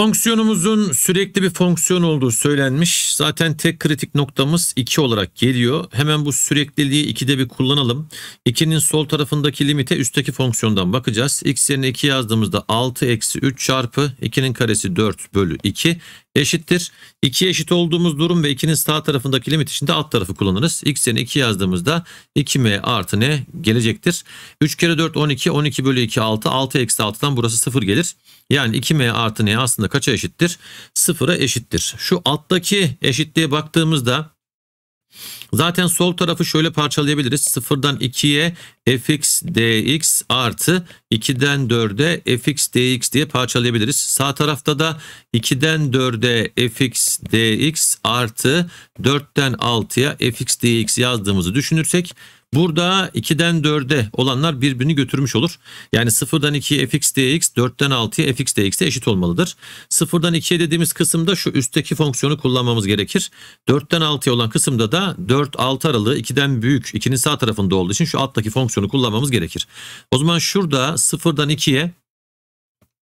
Fonksiyonumuzun sürekli bir fonksiyon olduğu söylenmiş. Zaten tek kritik noktamız 2 olarak geliyor. Hemen bu sürekliliği 2'de bir kullanalım. 2'nin sol tarafındaki limite üstteki fonksiyondan bakacağız. x yerine 2 yazdığımızda 6 eksi 3 çarpı 2'nin karesi 4 bölü 2 eşittir. 2 eşit olduğumuz durum ve 2'nin sağ tarafındaki limit için de alt tarafı kullanırız. X'in yerine 2 yazdığımızda 2m artı n gelecektir. 3 kere 4 12, 12 bölü 2 6, 6 eksi 6'dan burası 0 gelir. Yani 2m artı n aslında kaça eşittir? 0'a eşittir. Şu alttaki eşitliğe baktığımızda Zaten sol tarafı şöyle parçalayabiliriz. 0'dan 2'ye fx dx artı 2'den 4'e fx dx diye parçalayabiliriz. Sağ tarafta da 2'den 4'e fx dx artı 4'ten 6'ya fx dx yazdığımızı düşünürsek Burada 2'den 4'e olanlar birbirini götürmüş olur. Yani 0'dan 2'ye fx dx, 4'ten 6'ya fx dx'e eşit olmalıdır. 0'dan 2'ye dediğimiz kısımda şu üstteki fonksiyonu kullanmamız gerekir. 4'ten 6'ya olan kısımda da 4 6 aralığı 2'den büyük 2'nin sağ tarafında olduğu için şu alttaki fonksiyonu kullanmamız gerekir. O zaman şurada 0'dan 2'ye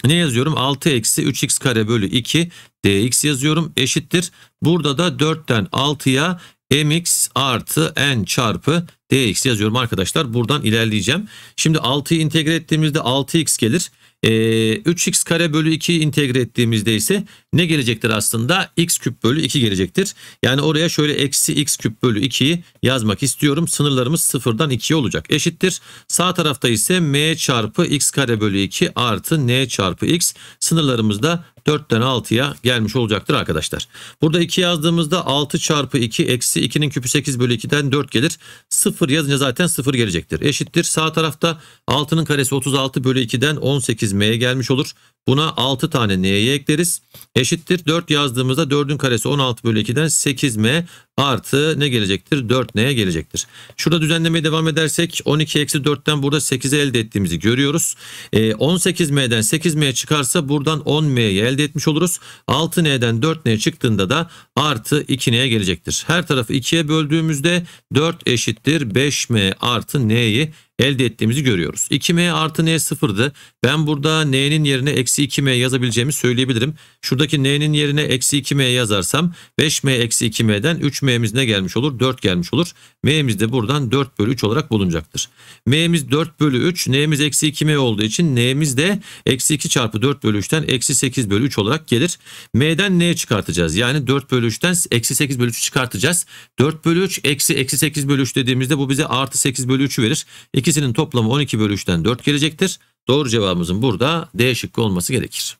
ne yazıyorum? 6 eksi 3x kare bölü 2 dx yazıyorum. Eşittir. Burada da 4'ten 6'ya mx artı n çarpı dx yazıyorum arkadaşlar. Buradan ilerleyeceğim. Şimdi 6'yı integre ettiğimizde 6x gelir. E, ee, 3x kare bölü 2 integre ettiğimizde ise ne gelecektir aslında? x küp bölü 2 gelecektir. Yani oraya şöyle eksi x küp bölü 2'yi yazmak istiyorum. Sınırlarımız sıfırdan 2'ye olacak. Eşittir. Sağ tarafta ise m çarpı x kare bölü 2 artı n çarpı x. Sınırlarımız da 4'ten 6'ya gelmiş olacaktır arkadaşlar. Burada 2 yazdığımızda 6 çarpı 2 eksi 2'nin küpü 8 bölü 2'den 4 gelir. 0 yazınca zaten 0 gelecektir. Eşittir. Sağ tarafta 6'nın karesi 36 bölü 2'den 18m'ye gelmiş olur. Buna 6 tane n'ye ekleriz. Eşittir 4 yazdığımızda 4'ün karesi 16 bölü 2'den 8m artı ne gelecektir? 4n'ye gelecektir. Şurada düzenlemeye devam edersek 12 eksi 4'ten burada 8'i elde ettiğimizi görüyoruz. 18m'den e, 8m çıkarsa buradan 10m'yi elde etmiş oluruz. 6n'den 4n çıktığında da artı 2n'ye gelecektir. Her tarafı 2'ye böldüğümüzde 4 eşittir 5m artı n'yi elde ettiğimizi görüyoruz. 2m artı n sıfırdı. Ben burada n'nin yerine eksi 2m yazabileceğimi söyleyebilirim. Şuradaki n'nin yerine eksi 2m yazarsam 5m eksi 2m'den 3m'miz ne gelmiş olur? 4 gelmiş olur. m'miz de buradan 4 bölü 3 olarak bulunacaktır. m'miz 4 bölü 3, n'miz eksi 2m olduğu için n'miz de eksi 2 çarpı 4 bölü 3'ten eksi 8 bölü 3 olarak gelir. m'den n'ye çıkartacağız. Yani 4 bölü 3'ten eksi 8 bölü 3 çıkartacağız. 4 bölü 3 eksi eksi 8 bölü 3 dediğimizde bu bize artı 8 bölü 3'ü verir. İkisinin toplamı 12 bölü 3'ten 4 gelecektir. Doğru cevabımızın burada D şıkkı olması gerekir.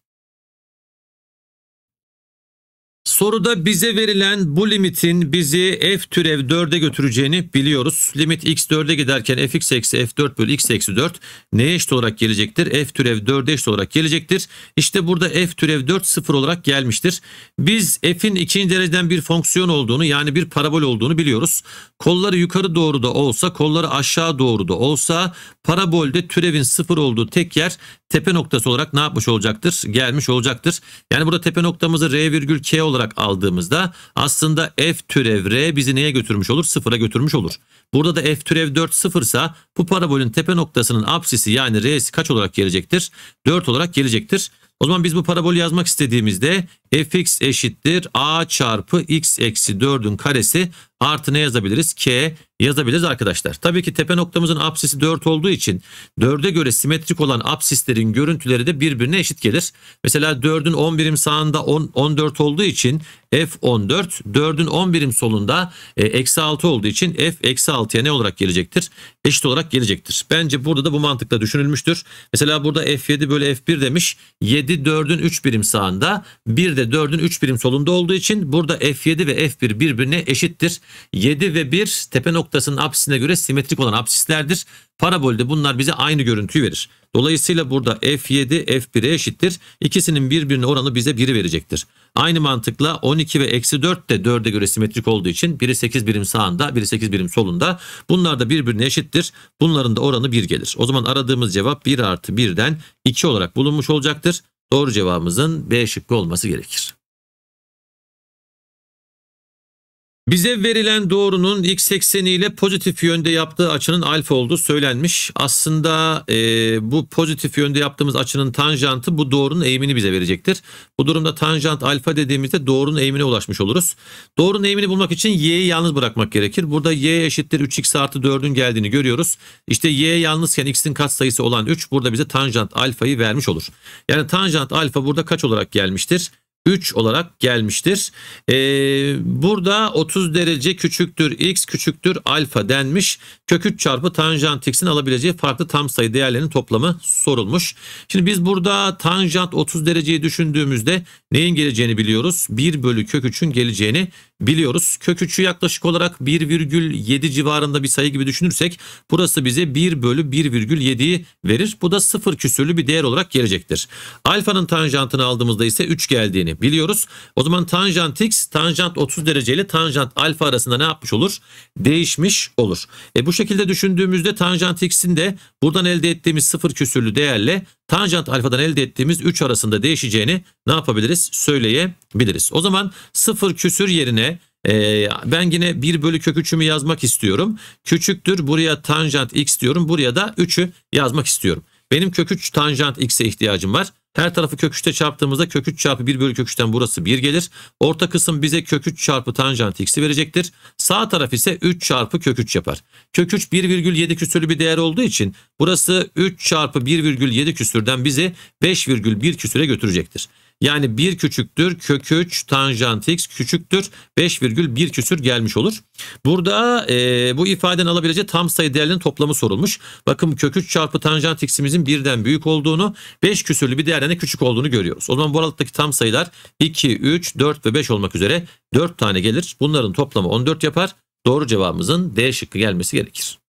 Soruda bize verilen bu limitin bizi f türev 4'e götüreceğini biliyoruz. Limit x 4'e giderken fx eksi f4 bölü x eksi 4 neye eşit olarak gelecektir? f türev 4'e eşit olarak gelecektir. İşte burada f türev 4 sıfır olarak gelmiştir. Biz f'in ikinci dereceden bir fonksiyon olduğunu yani bir parabol olduğunu biliyoruz. Kolları yukarı doğru da olsa kolları aşağı doğru da olsa parabolde türevin sıfır olduğu tek yer tepe noktası olarak ne yapmış olacaktır? Gelmiş olacaktır. Yani burada tepe noktamızı R virgül K olarak aldığımızda aslında F türev R bizi neye götürmüş olur? Sıfıra götürmüş olur. Burada da F türev 4 sıfırsa bu parabolün tepe noktasının apsisi yani R'si kaç olarak gelecektir? 4 olarak gelecektir. O zaman biz bu parabolü yazmak istediğimizde fx eşittir a çarpı x eksi 4'ün karesi artı ne yazabiliriz? K yazabiliriz arkadaşlar. Tabii ki tepe noktamızın apsisi 4 olduğu için 4'e göre simetrik olan apsislerin görüntüleri de birbirine eşit gelir. Mesela 4'ün 10 birim sağında 10, 14 olduğu için F 14, 4'ün 10 birim solunda e, eksi 6 olduğu için F eksi 6'ya ne olarak gelecektir? Eşit olarak gelecektir. Bence burada da bu mantıkla düşünülmüştür. Mesela burada F7 bölü F1 demiş. 7 4'ün 3 birim sağında, 1 de 4'ün 3 birim solunda olduğu için burada F7 ve F1 birbirine eşittir. 7 ve 1 tepe noktasının apsisine göre simetrik olan apsislerdir. Parabolde bunlar bize aynı görüntüyü verir. Dolayısıyla burada f7 f1'e eşittir. İkisinin birbirine oranı bize 1'i verecektir. Aynı mantıkla 12 ve eksi 4 de 4'e göre simetrik olduğu için biri 8 birim sağında biri 8 birim solunda. Bunlar da birbirine eşittir. Bunların da oranı 1 gelir. O zaman aradığımız cevap 1 artı 1'den 2 olarak bulunmuş olacaktır. Doğru cevabımızın B şıkkı olması gerekir. Bize verilen doğrunun x ekseni ile pozitif yönde yaptığı açının alfa olduğu söylenmiş. Aslında e, bu pozitif yönde yaptığımız açının tanjantı bu doğrunun eğimini bize verecektir. Bu durumda tanjant alfa dediğimizde doğrunun eğimine ulaşmış oluruz. Doğrunun eğimini bulmak için y'yi yalnız bırakmak gerekir. Burada y eşittir 3x artı 4'ün geldiğini görüyoruz. İşte y yalnızken x'in katsayısı olan 3 burada bize tanjant alfayı vermiş olur. Yani tanjant alfa burada kaç olarak gelmiştir? 3 olarak gelmiştir. Ee, burada 30 derece küçüktür x küçüktür alfa denmiş. Kök 3 çarpı tanjant x'in alabileceği farklı tam sayı değerlerinin toplamı sorulmuş. Şimdi biz burada tanjant 30 dereceyi düşündüğümüzde neyin geleceğini biliyoruz. 1 bölü kök 3'ün geleceğini biliyoruz. Kök 3'ü yaklaşık olarak 1,7 civarında bir sayı gibi düşünürsek burası bize 1 bölü 1,7'yi verir. Bu da 0. küsürlü bir değer olarak gelecektir. Alfanın tanjantını aldığımızda ise 3 geldiğini geldiğini biliyoruz. O zaman tanjant x tanjant 30 derece ile tanjant alfa arasında ne yapmış olur? Değişmiş olur. E bu şekilde düşündüğümüzde tanjant x'in de buradan elde ettiğimiz sıfır küsürlü değerle tanjant alfadan elde ettiğimiz 3 arasında değişeceğini ne yapabiliriz? Söyleyebiliriz. O zaman sıfır küsür yerine ee, ben yine 1 bölü kök 3'ümü yazmak istiyorum. Küçüktür buraya tanjant x diyorum. Buraya da 3'ü yazmak istiyorum. Benim kök 3 tanjant x'e ihtiyacım var. Her tarafı kök 3'te çarptığımızda kök 3 çarpı 1 bölü kök 3'ten burası 1 gelir. Orta kısım bize kök 3 çarpı tanjant x'i verecektir. Sağ taraf ise 3 çarpı kök 3 yapar. Kök 3 1,7 küsürlü bir değer olduğu için burası 3 çarpı 1,7 küsürden bizi 5,1 küsüre götürecektir. Yani 1 küçüktür kök 3 tanjant x küçüktür 5,1 küsür gelmiş olur. Burada e, bu ifadenin alabileceği tam sayı değerlerin toplamı sorulmuş. Bakın kök 3 çarpı tanjant x'imizin birden büyük olduğunu 5 küsürlü bir değerden de küçük olduğunu görüyoruz. O zaman bu aralıktaki tam sayılar 2, 3, 4 ve 5 olmak üzere 4 tane gelir. Bunların toplamı 14 yapar. Doğru cevabımızın D şıkkı gelmesi gerekir.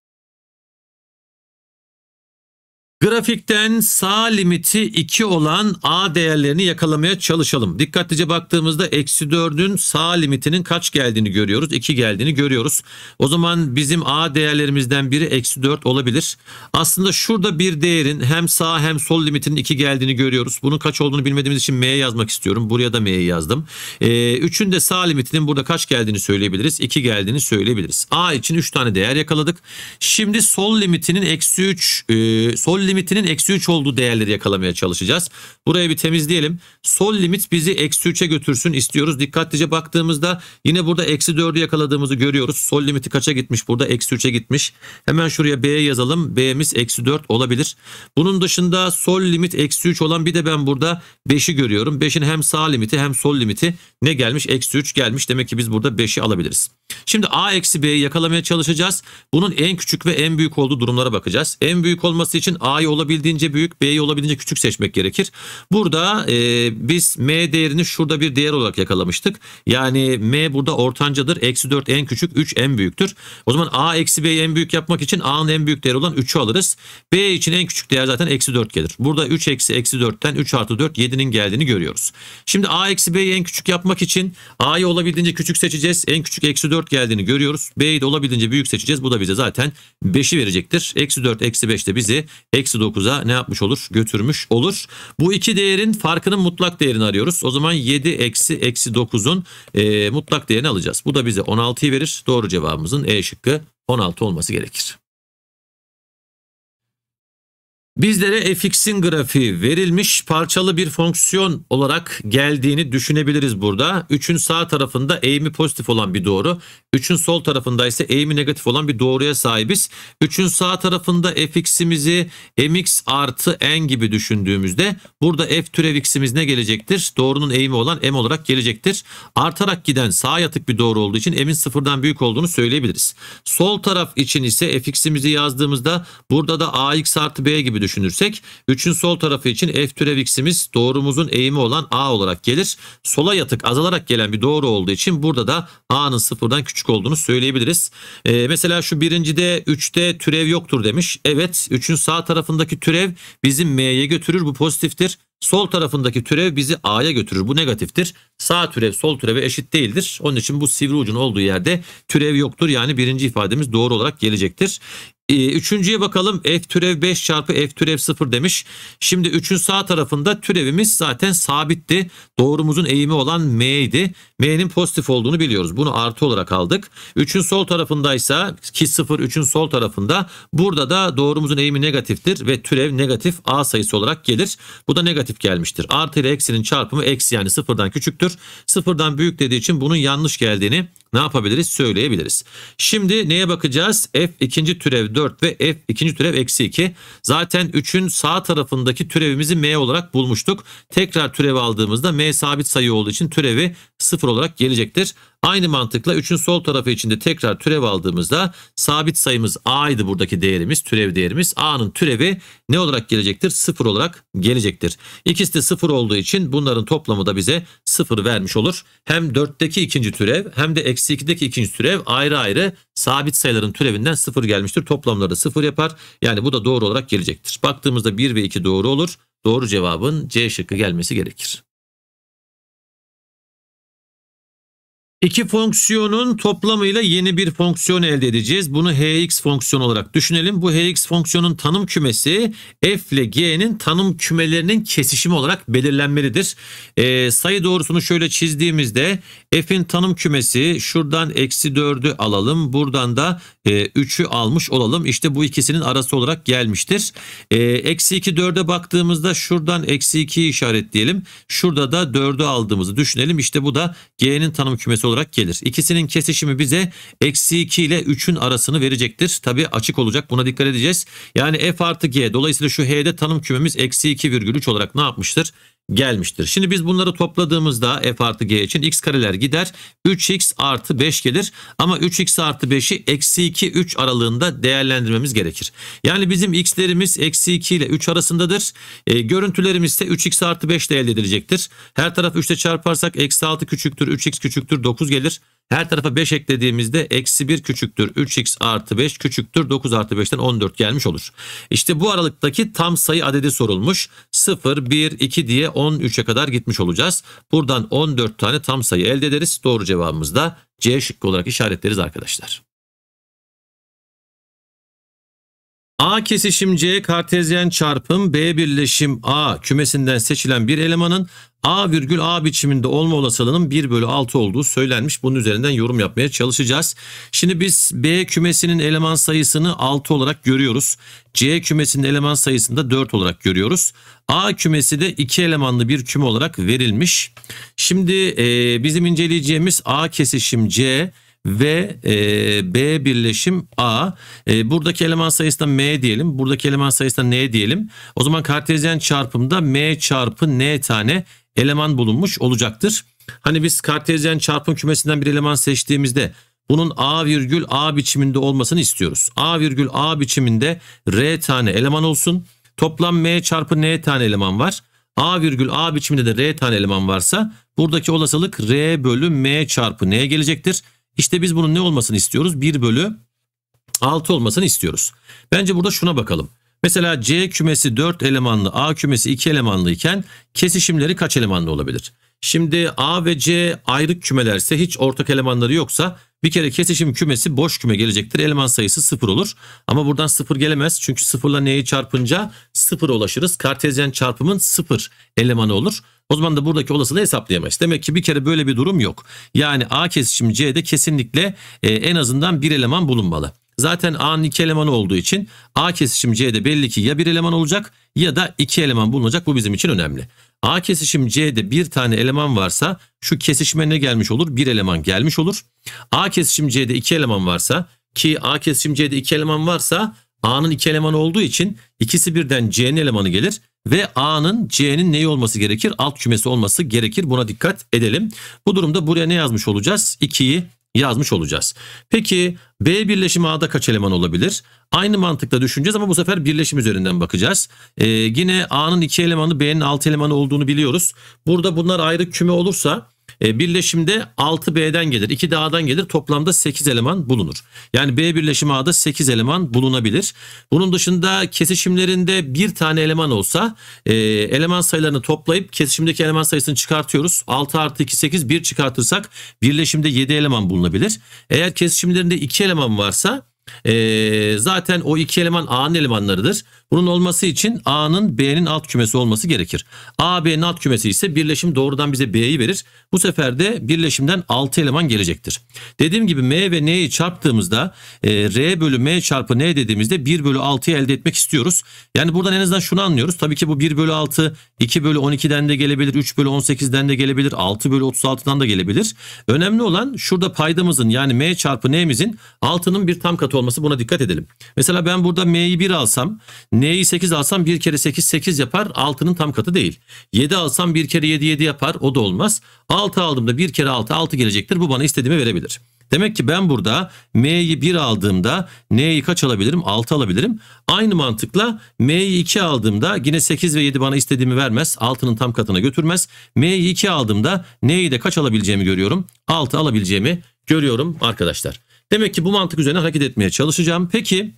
Grafikten sağ limiti 2 olan A değerlerini yakalamaya çalışalım. Dikkatlice baktığımızda eksi 4'ün sağ limitinin kaç geldiğini görüyoruz. 2 geldiğini görüyoruz. O zaman bizim A değerlerimizden biri eksi 4 olabilir. Aslında şurada bir değerin hem sağ hem sol limitinin 2 geldiğini görüyoruz. Bunun kaç olduğunu bilmediğimiz için M'ye yazmak istiyorum. Buraya da M'ye yazdım. 3'ün ee, de sağ limitinin burada kaç geldiğini söyleyebiliriz. 2 geldiğini söyleyebiliriz. A için 3 tane değer yakaladık. Şimdi sol limitinin eksi 3 e, sol limitinin limitinin eksi 3 olduğu değerleri yakalamaya çalışacağız. Buraya bir temizleyelim. Sol limit bizi eksi 3'e götürsün istiyoruz. Dikkatlice baktığımızda yine burada eksi 4'ü yakaladığımızı görüyoruz. Sol limiti kaça gitmiş burada? Eksi 3'e gitmiş. Hemen şuraya b yazalım. B'miz eksi 4 olabilir. Bunun dışında sol limit eksi 3 olan bir de ben burada 5'i görüyorum. 5'in hem sağ limiti hem sol limiti ne gelmiş? Eksi 3 gelmiş. Demek ki biz burada 5'i alabiliriz. Şimdi a eksi b'yi yakalamaya çalışacağız. Bunun en küçük ve en büyük olduğu durumlara bakacağız. En büyük olması için a A'yı olabildiğince büyük, B'yi olabildiğince küçük seçmek gerekir. Burada e, biz M değerini şurada bir değer olarak yakalamıştık. Yani M burada ortancadır. Eksi 4 en küçük, 3 en büyüktür. O zaman A eksi B'yi en büyük yapmak için A'nın en büyük değeri olan 3'ü alırız. B için en küçük değer zaten eksi 4 gelir. Burada 3 eksi eksi 4'ten 3 artı 4 7'nin geldiğini görüyoruz. Şimdi A eksi B'yi en küçük yapmak için A'yı olabildiğince küçük seçeceğiz. En küçük eksi 4 geldiğini görüyoruz. B'yi de olabildiğince büyük seçeceğiz. Bu da bize zaten 5'i verecektir. Eksi 4 eksi 5 de bizi eksi eksi 9'a ne yapmış olur? Götürmüş olur. Bu iki değerin farkının mutlak değerini arıyoruz. O zaman 7 eksi eksi 9'un e, mutlak değerini alacağız. Bu da bize 16'yı verir. Doğru cevabımızın E şıkkı 16 olması gerekir. Bizlere fx'in grafiği verilmiş parçalı bir fonksiyon olarak geldiğini düşünebiliriz burada. 3'ün sağ tarafında eğimi pozitif olan bir doğru. 3'ün sol tarafında ise eğimi negatif olan bir doğruya sahibiz. 3'ün sağ tarafında fx'imizi mx artı n gibi düşündüğümüzde burada f türev x'imiz ne gelecektir? Doğrunun eğimi olan m olarak gelecektir. Artarak giden sağ yatık bir doğru olduğu için m'in sıfırdan büyük olduğunu söyleyebiliriz. Sol taraf için ise fx'imizi yazdığımızda burada da ax artı b gibi düşünürsek 3'ün sol tarafı için f türev x'imiz doğrumuzun eğimi olan a olarak gelir. Sola yatık azalarak gelen bir doğru olduğu için burada da a'nın sıfırdan küçük olduğunu söyleyebiliriz. Ee, mesela şu birincide 3'te türev yoktur demiş. Evet 3'ün sağ tarafındaki türev bizim m'ye götürür bu pozitiftir. Sol tarafındaki türev bizi A'ya götürür. Bu negatiftir. Sağ türev sol türeve eşit değildir. Onun için bu sivri ucun olduğu yerde türev yoktur. Yani birinci ifademiz doğru olarak gelecektir. Ee, üçüncüye bakalım f türev 5 çarpı f türev 0 demiş. Şimdi 3'ün sağ tarafında türevimiz zaten sabitti. Doğrumuzun eğimi olan m idi. m'nin pozitif olduğunu biliyoruz. Bunu artı olarak aldık. 3'ün sol tarafındaysa ki 0 3'ün sol tarafında burada da doğrumuzun eğimi negatiftir ve türev negatif a sayısı olarak gelir. Bu da negatif gelmiştir. Artı ile eksinin çarpımı eksi yani sıfırdan küçüktür. Sıfırdan büyük dediği için bunun yanlış geldiğini ne yapabiliriz? Söyleyebiliriz. Şimdi neye bakacağız? F ikinci türev 4 ve F ikinci türev eksi 2. Zaten 3'ün sağ tarafındaki türevimizi M olarak bulmuştuk. Tekrar türev aldığımızda M sabit sayı olduğu için türevi 0 olarak gelecektir. Aynı mantıkla 3'ün sol tarafı içinde tekrar türev aldığımızda sabit sayımız a'ydı buradaki değerimiz, türev değerimiz. a'nın türevi ne olarak gelecektir? 0 olarak gelecektir. İkisi de 0 olduğu için bunların toplamı da bize 0 vermiş olur. Hem 4'teki ikinci türev hem de eksi 2'deki ikinci türev ayrı ayrı sabit sayıların türevinden 0 gelmiştir. Toplamları 0 yapar. Yani bu da doğru olarak gelecektir. Baktığımızda 1 ve 2 doğru olur. Doğru cevabın C şıkkı gelmesi gerekir. İki fonksiyonun toplamıyla yeni bir fonksiyon elde edeceğiz. Bunu hx fonksiyonu olarak düşünelim. Bu hx fonksiyonun tanım kümesi f ile g'nin tanım kümelerinin kesişimi olarak belirlenmelidir. Ee, sayı doğrusunu şöyle çizdiğimizde f'in tanım kümesi şuradan eksi 4'ü alalım. Buradan da e, 3'ü almış olalım. İşte bu ikisinin arası olarak gelmiştir. Ee, eksi 2 4'e baktığımızda şuradan eksi 2'yi işaretleyelim. Şurada da 4'ü aldığımızı düşünelim. İşte bu da g'nin tanım kümesi olarak olarak gelir. İkisinin kesişimi bize eksi 2 ile 3'ün arasını verecektir. Tabii açık olacak buna dikkat edeceğiz. Yani f artı g dolayısıyla şu h'de tanım kümemiz eksi 2,3 olarak ne yapmıştır? gelmiştir. Şimdi biz bunları topladığımızda f artı g için x kareler gider. 3x artı 5 gelir ama 3x artı 5'i eksi 2 3 aralığında değerlendirmemiz gerekir. Yani bizim x'lerimiz eksi 2 ile 3 arasındadır. E, görüntülerimiz ise 3x artı 5 ile elde edilecektir. Her taraf 3 ile çarparsak eksi 6 küçüktür 3x küçüktür 9 gelir. Her tarafa 5 eklediğimizde eksi 1 küçüktür 3x artı 5 küçüktür 9 artı 5'ten 14 gelmiş olur. İşte bu aralıktaki tam sayı adedi sorulmuş. 0, 1, 2 diye 13'e kadar gitmiş olacağız. Buradan 14 tane tam sayı elde ederiz. Doğru cevabımız da C şıkkı olarak işaretleriz arkadaşlar. A kesişim C kartezyen çarpım B birleşim A kümesinden seçilen bir elemanın A virgül A biçiminde olma olasılığının 1 bölü 6 olduğu söylenmiş. Bunun üzerinden yorum yapmaya çalışacağız. Şimdi biz B kümesinin eleman sayısını 6 olarak görüyoruz. C kümesinin eleman sayısını da 4 olarak görüyoruz. A kümesi de 2 elemanlı bir küme olarak verilmiş. Şimdi e, bizim inceleyeceğimiz A kesişim C ve e, B birleşim A. E, buradaki eleman sayısına M diyelim. Buradaki eleman sayısına N diyelim. O zaman kartezyen çarpımda M çarpı N tane eleman bulunmuş olacaktır. Hani biz kartezyen çarpım kümesinden bir eleman seçtiğimizde bunun A virgül A biçiminde olmasını istiyoruz. A virgül A biçiminde R tane eleman olsun. Toplam M çarpı N tane eleman var. A virgül A biçiminde de R tane eleman varsa buradaki olasılık R bölü M çarpı N gelecektir. İşte biz bunun ne olmasını istiyoruz? 1 bölü 6 olmasını istiyoruz. Bence burada şuna bakalım. Mesela C kümesi 4 elemanlı, A kümesi 2 elemanlı iken kesişimleri kaç elemanlı olabilir? Şimdi A ve C ayrı kümelerse hiç ortak elemanları yoksa bir kere kesişim kümesi boş küme gelecektir. Eleman sayısı sıfır olur. Ama buradan sıfır gelemez. Çünkü sıfırla neyi çarpınca sıfıra ulaşırız. Kartezyen çarpımın sıfır elemanı olur. O zaman da buradaki olasılığı hesaplayamayız. Demek ki bir kere böyle bir durum yok. Yani A kesişim C'de kesinlikle e, en azından bir eleman bulunmalı. Zaten A'nın iki elemanı olduğu için A kesişim C'de belli ki ya bir eleman olacak ya da iki eleman bulunacak. Bu bizim için önemli. A kesişim C'de bir tane eleman varsa şu kesişime ne gelmiş olur? Bir eleman gelmiş olur. A kesişim C'de iki eleman varsa ki A kesişim C'de iki eleman varsa A'nın iki elemanı olduğu için ikisi birden C'nin elemanı gelir ve A'nın C'nin neyi olması gerekir? Alt kümesi olması gerekir. Buna dikkat edelim. Bu durumda buraya ne yazmış olacağız? 2'yi yazmış olacağız. Peki B birleşimi A'da kaç eleman olabilir? Aynı mantıkla düşüneceğiz ama bu sefer birleşim üzerinden bakacağız. Ee, yine A'nın 2 elemanı B'nin 6 elemanı olduğunu biliyoruz. Burada bunlar ayrı küme olursa e, birleşimde 6 B'den gelir, 2 de A'dan gelir. Toplamda 8 eleman bulunur. Yani B birleşimi A'da 8 eleman bulunabilir. Bunun dışında kesişimlerinde bir tane eleman olsa e, eleman sayılarını toplayıp kesişimdeki eleman sayısını çıkartıyoruz. 6 artı 2 8 1 çıkartırsak birleşimde 7 eleman bulunabilir. Eğer kesişimlerinde 2 eleman varsa ee, zaten o iki eleman A'nın elemanlarıdır. Bunun olması için A'nın B'nin alt kümesi olması gerekir. A B'nin alt kümesi ise birleşim doğrudan bize B'yi verir. Bu sefer de birleşimden 6 eleman gelecektir. Dediğim gibi M ve N'yi çarptığımızda e, R bölü M çarpı N dediğimizde 1 bölü 6'yı elde etmek istiyoruz. Yani buradan en azından şunu anlıyoruz. Tabii ki bu 1 bölü 6 2 bölü 12'den de gelebilir. 3 bölü 18'den de gelebilir. 6 bölü 36'dan da gelebilir. Önemli olan şurada paydamızın yani M çarpı N'imizin 6'nın bir tam katı olması. Buna dikkat edelim. Mesela ben burada M'yi 1 alsam N'yi 8 alsam bir kere 8 8 yapar. 6'nın tam katı değil. 7 alsam bir kere 7 7 yapar. O da olmaz. 6 aldığımda bir kere 6 6 gelecektir. Bu bana istediğimi verebilir. Demek ki ben burada M'yi 1 aldığımda N'yi kaç alabilirim? 6 alabilirim. Aynı mantıkla M'yi 2 aldığımda yine 8 ve 7 bana istediğimi vermez. 6'nın tam katına götürmez. M'yi 2 aldığımda N'yi de kaç alabileceğimi görüyorum? 6 alabileceğimi görüyorum arkadaşlar. Demek ki bu mantık üzerine hareket etmeye çalışacağım. Peki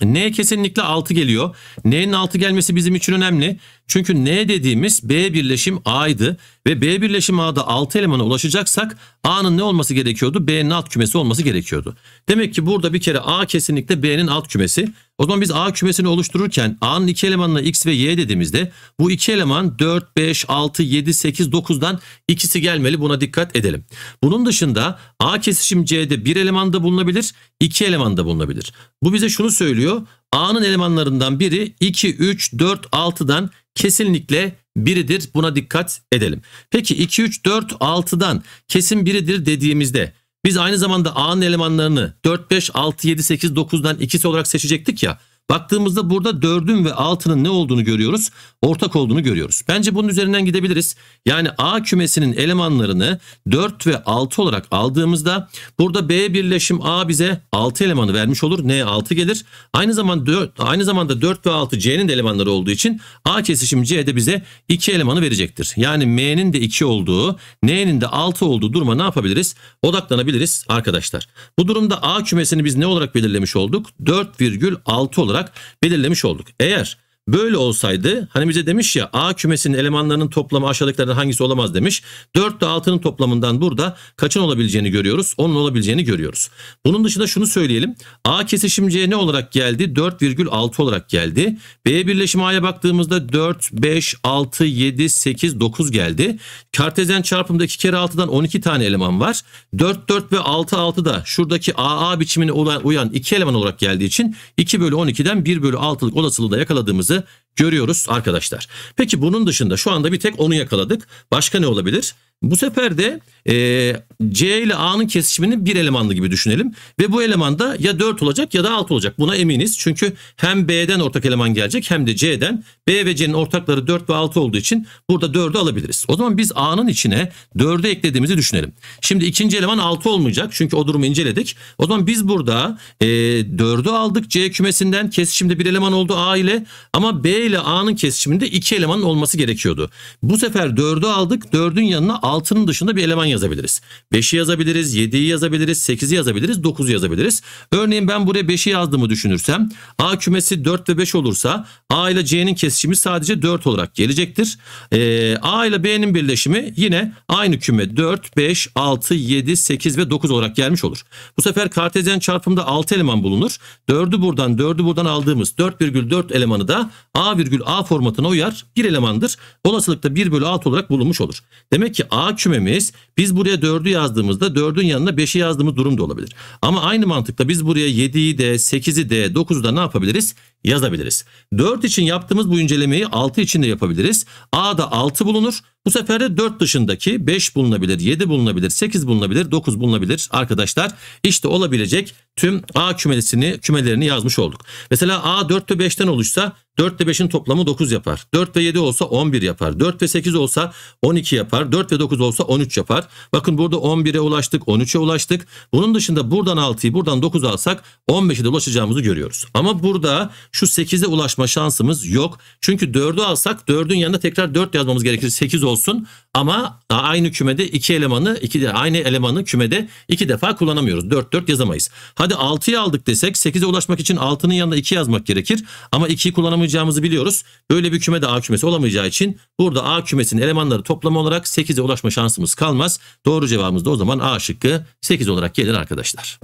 N kesinlikle 6 geliyor. N'nin 6 gelmesi bizim için önemli. Çünkü N dediğimiz B birleşim A'ydı ve B birleşim A'da 6 elemana ulaşacaksak A'nın ne olması gerekiyordu? B'nin alt kümesi olması gerekiyordu. Demek ki burada bir kere A kesinlikle B'nin alt kümesi. O zaman biz A kümesini oluştururken A'nın iki elemanına X ve Y dediğimizde bu iki eleman 4, 5, 6, 7, 8, 9'dan ikisi gelmeli. Buna dikkat edelim. Bunun dışında A kesişim C'de bir da bulunabilir, iki da bulunabilir. Bu bize şunu söylüyor. A'nın elemanlarından biri 2, 3, 4, 6'dan kesinlikle biridir. Buna dikkat edelim. Peki 2, 3, 4, 6'dan kesin biridir dediğimizde biz aynı zamanda A'nın elemanlarını 4, 5, 6, 7, 8, 9'dan ikisi olarak seçecektik ya. Baktığımızda burada dördün ve altının ne olduğunu görüyoruz. Ortak olduğunu görüyoruz. Bence bunun üzerinden gidebiliriz. Yani A kümesinin elemanlarını 4 ve 6 olarak aldığımızda burada B birleşim A bize 6 elemanı vermiş olur. N 6 gelir. Aynı zaman 4 aynı zamanda 4 ve 6 C'nin de elemanları olduğu için A kesişim C'de bize 2 elemanı verecektir. Yani M'nin de 2 olduğu, N'nin de 6 olduğu duruma ne yapabiliriz? Odaklanabiliriz arkadaşlar. Bu durumda A kümesini biz ne olarak belirlemiş olduk? 4,6 olarak olarak belirlemiş olduk. Eğer Böyle olsaydı hani bize demiş ya A kümesinin elemanlarının toplamı aşağıdakilerden hangisi olamaz demiş. 4 ile 6'nın toplamından burada kaçın olabileceğini görüyoruz? 10'un olabileceğini görüyoruz. Bunun dışında şunu söyleyelim. A kesişim C ne olarak geldi? 4,6 olarak geldi. B birleşim A'ya baktığımızda 4, 5, 6, 7, 8, 9 geldi. Kartezyen çarpımda 2 kere 6'dan 12 tane eleman var. 4, 4 ve 6, 6 da şuradaki AA biçimine uyan 2 eleman olarak geldiği için 2 bölü 12'den 1 bölü 6'lık olasılığı da yakaladığımızı olması görüyoruz arkadaşlar. Peki bunun dışında şu anda bir tek onu yakaladık. Başka ne olabilir? Bu sefer de e, C ile A'nın kesişimini bir elemanlı gibi düşünelim. Ve bu eleman da ya 4 olacak ya da 6 olacak. Buna eminiz. Çünkü hem B'den ortak eleman gelecek hem de C'den. B ve C'nin ortakları 4 ve 6 olduğu için burada 4'ü alabiliriz. O zaman biz A'nın içine 4'ü eklediğimizi düşünelim. Şimdi ikinci eleman 6 olmayacak. Çünkü o durumu inceledik. O zaman biz burada e, 4'ü aldık C kümesinden. Kesişimde bir eleman oldu A ile. Ama B ile A'nın kesişiminde iki elemanın olması gerekiyordu. Bu sefer 4'ü aldık. 4'ün yanına 6'nın dışında bir eleman yazabiliriz. 5'i yazabiliriz, 7'yi yazabiliriz, 8'i yazabiliriz, 9'u yazabiliriz. Örneğin ben buraya 5'i yazdığımı düşünürsem A kümesi 4 ve 5 olursa A ile C'nin kesişimi sadece 4 olarak gelecektir. Ee, A ile B'nin birleşimi yine aynı küme 4, 5, 6, 7, 8 ve 9 olarak gelmiş olur. Bu sefer kartezyen çarpımda 6 eleman bulunur. 4'ü buradan, 4'ü buradan aldığımız 4,4 elemanı da A A virgül A formatına uyar bir elemandır. Olasılıkta 1 bölü 6 olarak bulunmuş olur. Demek ki A kümemiz biz buraya 4'ü yazdığımızda 4'ün yanına 5'i yazdığımız durum da olabilir. Ama aynı mantıkla biz buraya 7'yi de 8'i de 9'u da ne yapabiliriz? yazabiliriz. 4 için yaptığımız bu incelemeyi 6 için de yapabiliriz. A'da 6 bulunur. Bu sefer de 4 dışındaki 5 bulunabilir, 7 bulunabilir, 8 bulunabilir, 9 bulunabilir arkadaşlar. İşte olabilecek tüm A kümesini, kümelerini yazmış olduk. Mesela A 4 ve 5'ten oluşsa 4 ve 5'in toplamı 9 yapar. 4 ve 7 olsa 11 yapar. 4 ve 8 olsa 12 yapar. 4 ve 9 olsa 13 yapar. Bakın burada 11'e ulaştık, 13'e ulaştık. Bunun dışında buradan 6'yı, buradan 9 alsak 15'e de ulaşacağımızı görüyoruz. Ama burada şu 8'e ulaşma şansımız yok. Çünkü 4'ü alsak 4'ün yanında tekrar 4 yazmamız gerekir 8 olsun. Ama aynı kümede iki elemanı 2 de aynı elemanı kümede iki defa kullanamıyoruz. 4 4 yazamayız. Hadi 6'yı aldık desek 8'e ulaşmak için 6'nın yanında 2 yazmak gerekir. Ama 2'yi kullanamayacağımızı biliyoruz. Böyle bir küme de A kümesi olamayacağı için burada A kümesinin elemanları toplam olarak 8'e ulaşma şansımız kalmaz. Doğru cevabımız da o zaman A şıkkı 8 olarak gelir arkadaşlar.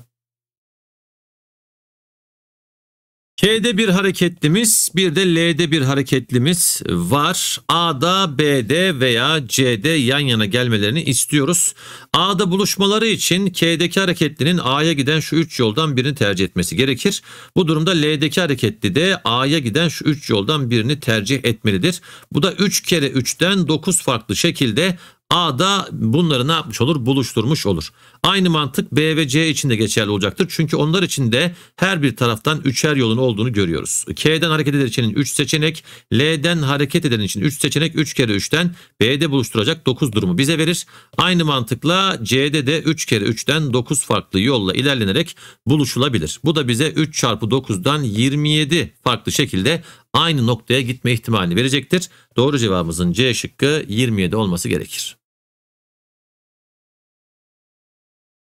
K'de bir hareketlimiz, bir de L'de bir hareketlimiz var. A'da, B'de veya C'de yan yana gelmelerini istiyoruz. A'da buluşmaları için K'deki hareketlinin A'ya giden şu 3 yoldan birini tercih etmesi gerekir. Bu durumda L'deki hareketli de A'ya giden şu 3 yoldan birini tercih etmelidir. Bu da 3 kere 3'ten 9 farklı şekilde A'da bunları ne yapmış olur? Buluşturmuş olur. Aynı mantık B ve C için de geçerli olacaktır. Çünkü onlar için de her bir taraftan üçer yolun olduğunu görüyoruz. K'den hareket eden için 3 seçenek, L'den hareket eden için 3 seçenek 3 kere 3'ten B'de buluşturacak 9 durumu bize verir. Aynı mantıkla C'de de 3 kere 3'ten 9 farklı yolla ilerlenerek buluşulabilir. Bu da bize 3 çarpı 9'dan 27 farklı şekilde aynı noktaya gitme ihtimalini verecektir. Doğru cevabımızın C şıkkı 27 olması gerekir.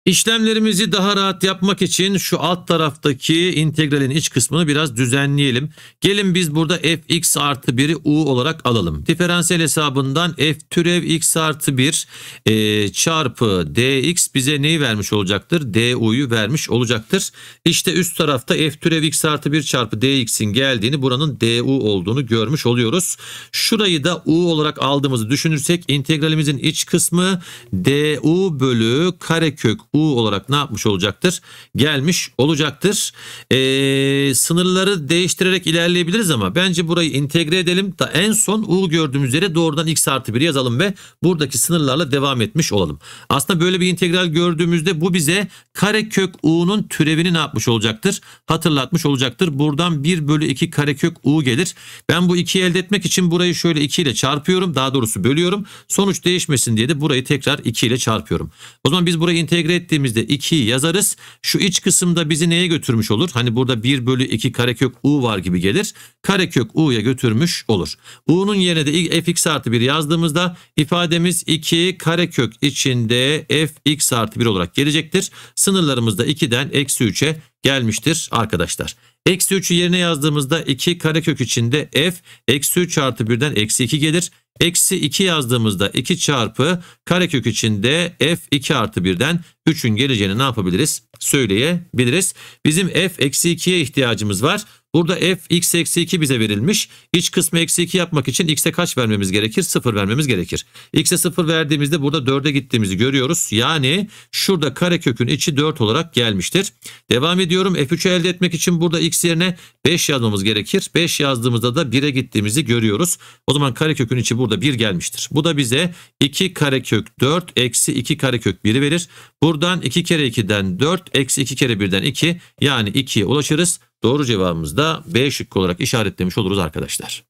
İşlemlerimizi daha rahat yapmak için şu alt taraftaki integralin iç kısmını biraz düzenleyelim. Gelin biz burada fx artı 1'i u olarak alalım. Diferansiyel hesabından f türev x artı 1 e, çarpı dx bize neyi vermiş olacaktır? du'yu vermiş olacaktır. İşte üst tarafta f türev x artı 1 çarpı dx'in geldiğini buranın du olduğunu görmüş oluyoruz. Şurayı da u olarak aldığımızı düşünürsek integralimizin iç kısmı du bölü karekök U olarak ne yapmış olacaktır? Gelmiş olacaktır. Ee, sınırları değiştirerek ilerleyebiliriz ama bence burayı integre edelim. Da en son U gördüğümüz yere doğrudan X artı 1 yazalım ve buradaki sınırlarla devam etmiş olalım. Aslında böyle bir integral gördüğümüzde bu bize karekök U'nun türevini ne yapmış olacaktır? Hatırlatmış olacaktır. Buradan 1 bölü 2 karekök U gelir. Ben bu 2'yi elde etmek için burayı şöyle 2 ile çarpıyorum. Daha doğrusu bölüyorum. Sonuç değişmesin diye de burayı tekrar 2 ile çarpıyorum. O zaman biz burayı entegre ettiğimizde 2'yi yazarız. Şu iç kısımda bizi neye götürmüş olur? Hani burada 1 bölü 2 karekök u var gibi gelir. Karekök u'ya götürmüş olur. u'nun yerine de fx artı 1 yazdığımızda ifademiz 2 karekök içinde fx artı 1 olarak gelecektir. Sınırlarımız da 2'den eksi 3'e gelmiştir arkadaşlar. Eksi 3'ü yerine yazdığımızda 2 karekök içinde f eksi 3 artı 1'den eksi 2 gelir. Eksi 2 yazdığımızda 2 çarpı karekök içinde f 2 artı 1'den 3'ün geleceğini ne yapabiliriz? Söyleyebiliriz. Bizim f eksi 2'ye ihtiyacımız var. Burada f x eksi 2 bize verilmiş. İç kısmı eksi 2 yapmak için x'e kaç vermemiz gerekir? 0 vermemiz gerekir. x'e 0 verdiğimizde burada 4'e gittiğimizi görüyoruz. Yani şurada karekökün içi 4 olarak gelmiştir. Devam ediyorum. f3'ü elde etmek için burada x yerine 5 yazmamız gerekir. 5 yazdığımızda da 1'e gittiğimizi görüyoruz. O zaman karekökün içi burada 1 gelmiştir. Bu da bize 2 karekök 4 eksi 2 karekök 1'i verir. Buradan 2 kere 2'den 4 eksi 2 kere 1'den 2 yani 2'ye ulaşırız. Doğru cevabımız da B şıkkı olarak işaretlemiş oluruz arkadaşlar.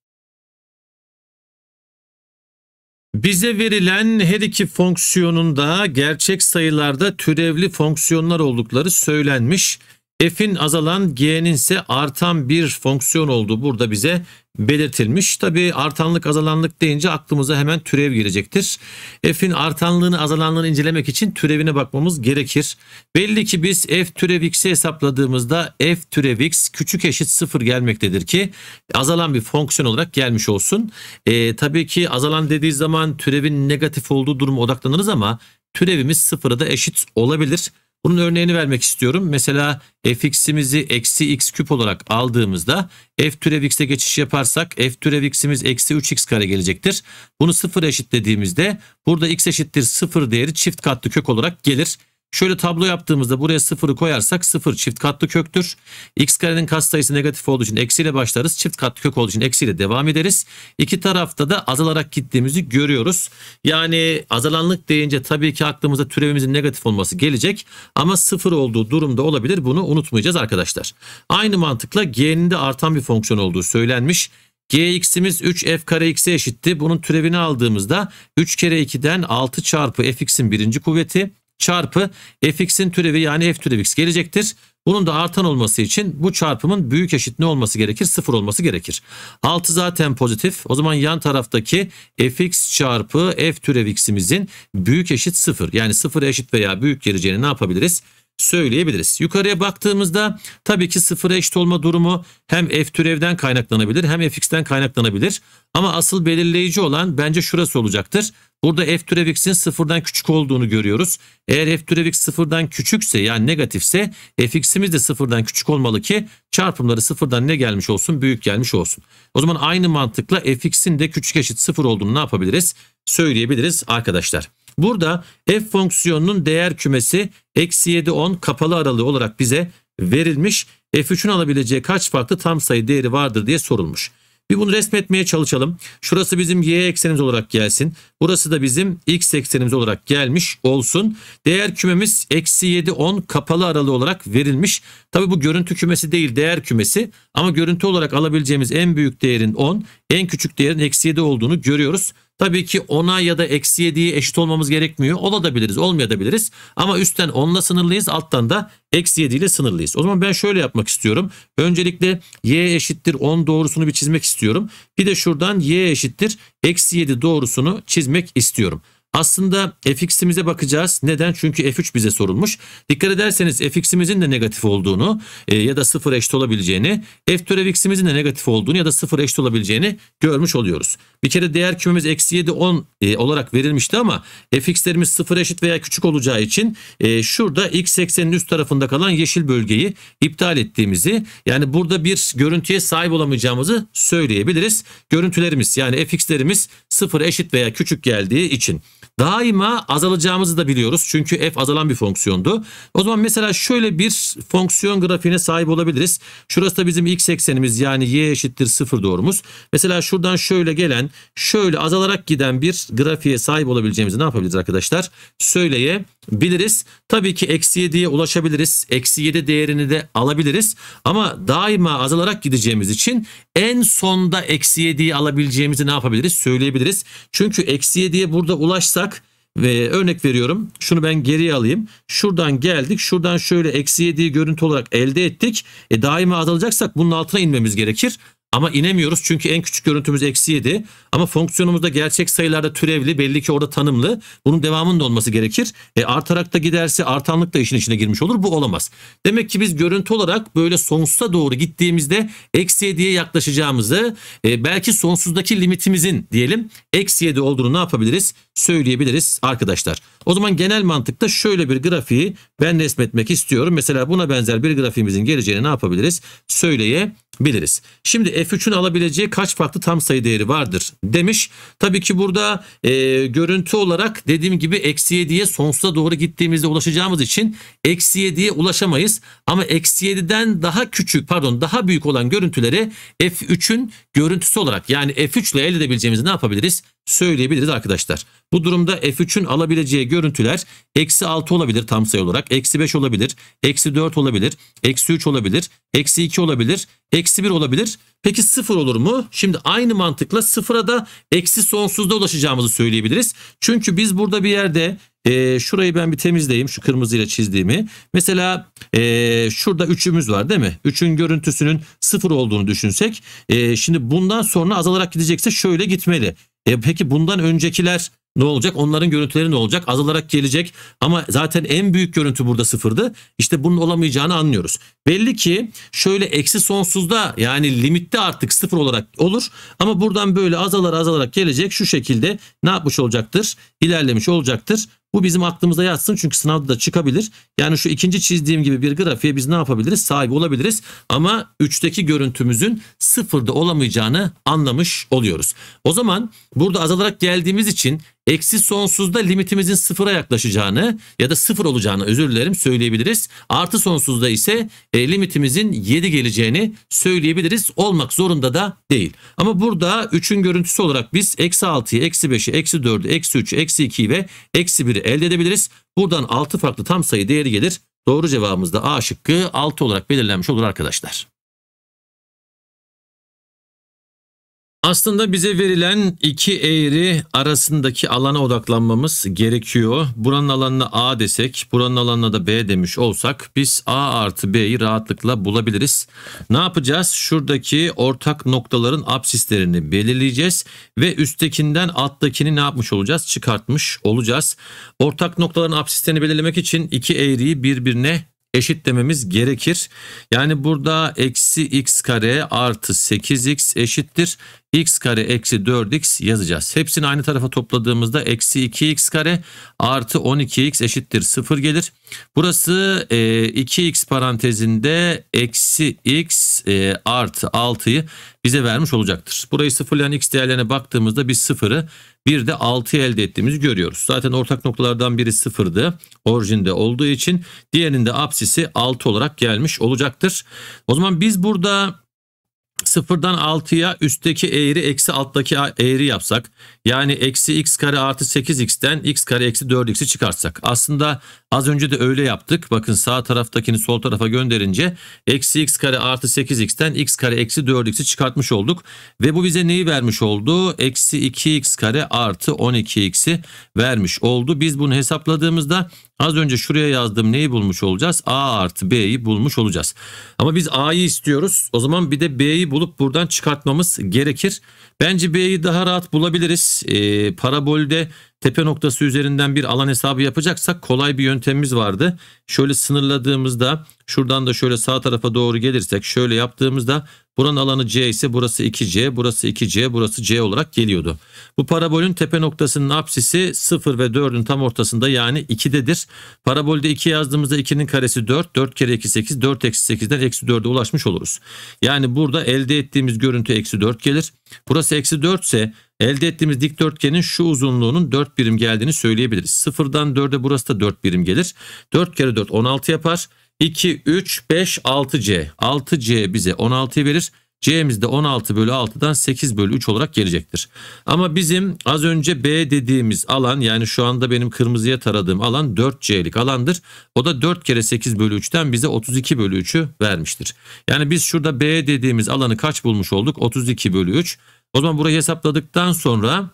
Bize verilen her iki fonksiyonun da gerçek sayılarda türevli fonksiyonlar oldukları söylenmiş. F'in azalan G'nin ise artan bir fonksiyon olduğu burada bize belirtilmiş. Tabi artanlık azalanlık deyince aklımıza hemen türev gelecektir. F'in artanlığını azalanlığını incelemek için türevine bakmamız gerekir. Belli ki biz F türev x'i hesapladığımızda F türev x küçük eşit sıfır gelmektedir ki azalan bir fonksiyon olarak gelmiş olsun. E, tabii ki azalan dediği zaman türevin negatif olduğu duruma odaklanırız ama türevimiz sıfıra da eşit olabilir. Bunun örneğini vermek istiyorum. Mesela fx'imizi eksi x küp olarak aldığımızda f türev x'e geçiş yaparsak f türev x'imiz eksi 3x kare gelecektir. Bunu 0 eşitlediğimizde burada x eşittir 0 değeri çift katlı kök olarak gelir. Şöyle tablo yaptığımızda buraya sıfırı koyarsak sıfır çift katlı köktür. X karenin katsayısı negatif olduğu için eksiyle başlarız. Çift katlı kök olduğu için eksiyle devam ederiz. İki tarafta da azalarak gittiğimizi görüyoruz. Yani azalanlık deyince tabii ki aklımıza türevimizin negatif olması gelecek. Ama sıfır olduğu durumda olabilir. Bunu unutmayacağız arkadaşlar. Aynı mantıkla g'nin de artan bir fonksiyon olduğu söylenmiş. Gx'imiz 3f kare x'e eşitti. Bunun türevini aldığımızda 3 kere 2'den 6 çarpı fx'in birinci kuvveti çarpı fx'in türevi yani f türevi x gelecektir. Bunun da artan olması için bu çarpımın büyük eşit ne olması gerekir? Sıfır olması gerekir. 6 zaten pozitif. O zaman yan taraftaki fx çarpı f türev x'imizin büyük eşit sıfır. Yani sıfır eşit veya büyük geleceğini ne yapabiliriz? söyleyebiliriz. Yukarıya baktığımızda tabii ki sıfıra eşit olma durumu hem f türevden kaynaklanabilir hem fx'ten kaynaklanabilir. Ama asıl belirleyici olan bence şurası olacaktır. Burada f türev x'in sıfırdan küçük olduğunu görüyoruz. Eğer f türev x sıfırdan küçükse yani negatifse fx'imiz de sıfırdan küçük olmalı ki çarpımları sıfırdan ne gelmiş olsun büyük gelmiş olsun. O zaman aynı mantıkla fx'in de küçük eşit sıfır olduğunu ne yapabiliriz? Söyleyebiliriz arkadaşlar. Burada f fonksiyonunun değer kümesi eksi 7 10 kapalı aralığı olarak bize verilmiş. F3'ün alabileceği kaç farklı tam sayı değeri vardır diye sorulmuş. Bir bunu resmetmeye çalışalım. Şurası bizim y eksenimiz olarak gelsin. Burası da bizim x eksenimiz olarak gelmiş olsun. Değer kümemiz eksi 7 10 kapalı aralığı olarak verilmiş. Tabii bu görüntü kümesi değil değer kümesi ama görüntü olarak alabileceğimiz en büyük değerin 10 en küçük değerin eksi 7 olduğunu görüyoruz. Tabii ki 10'a ya da eksi 7'ye eşit olmamız gerekmiyor. Olabiliriz olmayabiliriz ama üstten 10'la sınırlıyız alttan da eksi 7 ile sınırlıyız. O zaman ben şöyle yapmak istiyorum. Öncelikle y eşittir 10 doğrusunu bir çizmek istiyorum. Bir de şuradan y eşittir eksi 7 doğrusunu çizmek istiyorum. Aslında fx'imize bakacağız. Neden? Çünkü f3 bize sorulmuş. Dikkat ederseniz fx'imizin de negatif olduğunu e, ya da 0 eşit olabileceğini, f türev x'imizin de negatif olduğunu ya da 0 eşit olabileceğini görmüş oluyoruz. Bir kere değer kümemiz eksi 7 10 e, olarak verilmişti ama fx'lerimiz 0 eşit veya küçük olacağı için e, şurada x eksenin üst tarafında kalan yeşil bölgeyi iptal ettiğimizi yani burada bir görüntüye sahip olamayacağımızı söyleyebiliriz. Görüntülerimiz yani fx'lerimiz 0 eşit veya küçük geldiği için daima azalacağımızı da biliyoruz. Çünkü f azalan bir fonksiyondu. O zaman mesela şöyle bir fonksiyon grafiğine sahip olabiliriz. Şurası da bizim x eksenimiz yani y eşittir 0 doğrumuz. Mesela şuradan şöyle gelen şöyle azalarak giden bir grafiğe sahip olabileceğimizi ne yapabiliriz arkadaşlar? Söyleye biliriz. Tabii ki eksi 7'ye ulaşabiliriz. Eksi 7 değerini de alabiliriz. Ama daima azalarak gideceğimiz için en sonda eksi 7'yi alabileceğimizi ne yapabiliriz? Söyleyebiliriz. Çünkü eksi 7'ye burada ulaşsak ve örnek veriyorum şunu ben geriye alayım. Şuradan geldik şuradan şöyle eksi 7'yi görüntü olarak elde ettik. E daima azalacaksak bunun altına inmemiz gerekir. Ama inemiyoruz çünkü en küçük görüntümüz eksi 7. Ama fonksiyonumuzda gerçek sayılarda türevli belli ki orada tanımlı. Bunun devamının da olması gerekir. E, artarak da giderse artanlık da işin içine girmiş olur. Bu olamaz. Demek ki biz görüntü olarak böyle sonsuza doğru gittiğimizde eksi 7'ye yaklaşacağımızı e, belki sonsuzdaki limitimizin diyelim eksi 7 olduğunu ne yapabiliriz? Söyleyebiliriz arkadaşlar. O zaman genel mantıkta şöyle bir grafiği ben resmetmek istiyorum. Mesela buna benzer bir grafiğimizin geleceğini ne yapabiliriz? Söyleyebiliriz. Şimdi F3'ün alabileceği kaç farklı tam sayı değeri vardır demiş. Tabii ki burada e, görüntü olarak dediğim gibi eksi 7'ye sonsuza doğru gittiğimizde ulaşacağımız için eksi 7'ye ulaşamayız. Ama eksi 7'den daha küçük pardon daha büyük olan görüntülere F3'ün görüntüsü olarak yani F3 ile elde edebileceğimizi ne yapabiliriz? söyleyebiliriz arkadaşlar. Bu durumda F3'ün alabileceği görüntüler eksi 6 olabilir tam sayı olarak. Eksi 5 olabilir. Eksi 4 olabilir. Eksi 3 olabilir. Eksi 2 olabilir. Eksi 1 olabilir. Peki 0 olur mu? Şimdi aynı mantıkla 0'a da eksi sonsuzda ulaşacağımızı söyleyebiliriz. Çünkü biz burada bir yerde e, şurayı ben bir temizleyeyim şu kırmızıyla çizdiğimi. Mesela e, şurada 3'ümüz var değil mi? 3'ün görüntüsünün 0 olduğunu düşünsek. E, şimdi bundan sonra azalarak gidecekse şöyle gitmeli. E peki bundan öncekiler ne olacak? Onların görüntüleri ne olacak? Azalarak gelecek ama zaten en büyük görüntü burada sıfırdı. İşte bunun olamayacağını anlıyoruz. Belli ki şöyle eksi sonsuzda yani limitte artık sıfır olarak olur. Ama buradan böyle azalar azalarak gelecek şu şekilde ne yapmış olacaktır? İlerlemiş olacaktır. Bu bizim aklımızda yatsın çünkü sınavda da çıkabilir. Yani şu ikinci çizdiğim gibi bir grafiğe biz ne yapabiliriz? Sahip olabiliriz ama 3'teki görüntümüzün sıfırda olamayacağını anlamış oluyoruz. O zaman burada azalarak geldiğimiz için eksi sonsuzda limitimizin sıfıra yaklaşacağını ya da sıfır olacağını özür dilerim söyleyebiliriz. Artı sonsuzda ise e, limitimizin 7 geleceğini söyleyebiliriz. Olmak zorunda da değil. Ama burada 3'ün görüntüsü olarak biz eksi 6'yı, eksi 5'i, eksi 4'ü, eksi 3'ü, eksi 2'yi ve eksi 1'i elde edebiliriz. Buradan 6 farklı tam sayı değeri gelir. Doğru cevabımız da A şıkkı 6 olarak belirlenmiş olur arkadaşlar. Aslında bize verilen iki eğri arasındaki alana odaklanmamız gerekiyor. Buranın alanına A desek, buranın alanına da B demiş olsak biz A artı B'yi rahatlıkla bulabiliriz. Ne yapacağız? Şuradaki ortak noktaların absislerini belirleyeceğiz ve üsttekinden alttakini ne yapmış olacağız? Çıkartmış olacağız. Ortak noktaların absislerini belirlemek için iki eğriyi birbirine eşitlememiz gerekir. Yani burada eksi x kare artı 8x eşittir. x kare eksi 4x yazacağız. Hepsini aynı tarafa topladığımızda eksi 2x kare artı 12x eşittir 0 gelir. Burası e, 2x parantezinde eksi x e, artı 6'yı bize vermiş olacaktır. Burayı sıfırlayan x değerlerine baktığımızda biz sıfırı bir de 6'yı elde ettiğimizi görüyoruz. Zaten ortak noktalardan biri sıfırdı orijinde olduğu için diğerinde apsisi 6 olarak gelmiş olacaktır. O zaman biz burada sıfırdan 6'ya üstteki eğri eksi alttaki eğri yapsak yani eksi x kare artı 8x'ten x kare eksi 4x'i çıkarsak aslında Az önce de öyle yaptık. Bakın sağ taraftakini sol tarafa gönderince eksi x kare artı 8x'ten x kare eksi 4x'i çıkartmış olduk. Ve bu bize neyi vermiş oldu? Eksi 2x kare artı 12x'i vermiş oldu. Biz bunu hesapladığımızda az önce şuraya yazdığım neyi bulmuş olacağız? a artı b'yi bulmuş olacağız. Ama biz a'yı istiyoruz. O zaman bir de b'yi bulup buradan çıkartmamız gerekir. Bence b'yi daha rahat bulabiliriz. Ee, parabolde tepe noktası üzerinden bir alan hesabı yapacaksak kolay bir yöntemimiz vardı. Şöyle sınırladığımızda şuradan da şöyle sağ tarafa doğru gelirsek şöyle yaptığımızda Buranın alanı C ise burası 2C, burası 2C, burası C olarak geliyordu. Bu parabolün tepe noktasının apsisi 0 ve 4'ün tam ortasında yani 2'dedir. Parabolde 2 yazdığımızda 2'nin karesi 4, 4 kere 2 8, 4 eksi 8'den eksi 4'e ulaşmış oluruz. Yani burada elde ettiğimiz görüntü eksi 4 gelir. Burası eksi 4 ise elde ettiğimiz dikdörtgenin şu uzunluğunun 4 birim geldiğini söyleyebiliriz. 0'dan 4'e burası da 4 birim gelir. 4 kere 4 16 yapar. 2, 3, 5, 6C. 6C bize 16'yı verir. C'miz de 16 bölü 6'dan 8 bölü 3 olarak gelecektir. Ama bizim az önce B dediğimiz alan yani şu anda benim kırmızıya taradığım alan 4C'lik alandır. O da 4 kere 8 bölü 3'ten bize 32 bölü 3'ü vermiştir. Yani biz şurada B dediğimiz alanı kaç bulmuş olduk? 32 bölü 3. O zaman burayı hesapladıktan sonra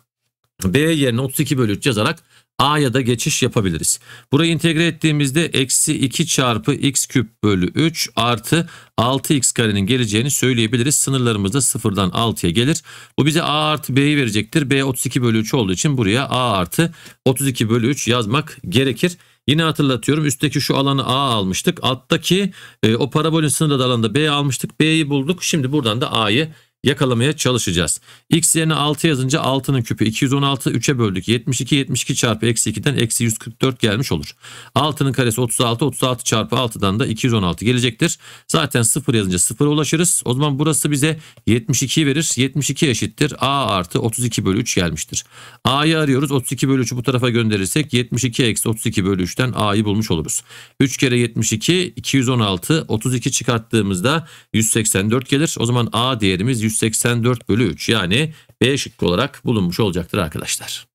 B yerine 32 bölü 3 yazarak A'ya da geçiş yapabiliriz. Burayı integre ettiğimizde eksi 2 çarpı x küp bölü 3 artı 6x karenin geleceğini söyleyebiliriz. Sınırlarımız da 0'dan 6'ya gelir. Bu bize a artı b'yi verecektir. b 32 bölü 3 olduğu için buraya a artı 32 bölü 3 yazmak gerekir. Yine hatırlatıyorum üstteki şu alanı A almıştık. Alttaki e, o parabolün sınırlı da alanda B almıştık. B'yi bulduk. Şimdi buradan da A'yı yakalamaya çalışacağız. X yerine 6 yazınca 6'nın küpü 216 3'e böldük. 72 72 çarpı eksi 2'den eksi 144 gelmiş olur. 6'nın karesi 36 36 çarpı 6'dan da 216 gelecektir. Zaten 0 yazınca 0'a ulaşırız. O zaman burası bize 72 verir. 72 eşittir. A artı 32 bölü 3 gelmiştir. A'yı arıyoruz. 32 bölü 3'ü bu tarafa gönderirsek 72 eksi 32 bölü 3'ten A'yı bulmuş oluruz. 3 kere 72 216 32 çıkarttığımızda 184 gelir. O zaman A değerimiz 184. 184 bölü 3 yani B şıkkı olarak bulunmuş olacaktır arkadaşlar.